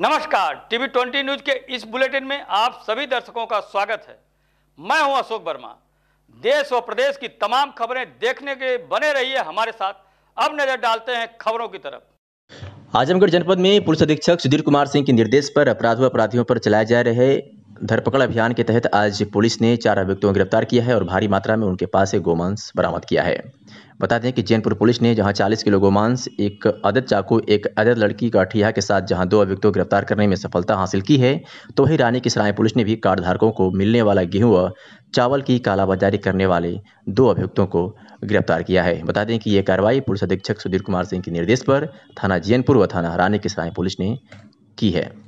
नमस्कार TV twenty news के इस बुलेटिन में आप सभी दर्शकों का स्वागत है मैं हूं अशोक वर्मा देश और प्रदेश की तमाम खबरें देखने के बने रहिए हमारे साथ अब नजर डालते हैं खबरों की तरफ आजमगढ़ जनपद में पुलिस अधीक्षक सुधीर कुमार सिंह के निर्देश पर अपराध व अपराधियों पर चलाए जा रहे धरपकड़ अभियान के तहत आज पुलिस ने चार अभियुक्तों को गिरफ्तार किया है और भारी मात्रा में उनके पास से गोमांस बरामद किया है बता दें कि जैनपुर पुलिस ने जहां 40 किलो गोमांस एक अदद चाकू एक अदद लड़की का ठिया के साथ जहां दो अभियुक्तों को गिरफ्तार करने में सफलता हासिल की है तो वहीं रानी की सराय पुलिस ने भी कार्डधारकों को मिलने वाला गेहूं व चावल की कालाबाजारी करने वाले दो अभियुक्तों को गिरफ्तार किया है बता दें कि यह कार्रवाई पुलिस अधीक्षक सुधीर कुमार सिंह के निर्देश पर थाना जैनपुर व थाना रानी की सराय पुलिस ने की है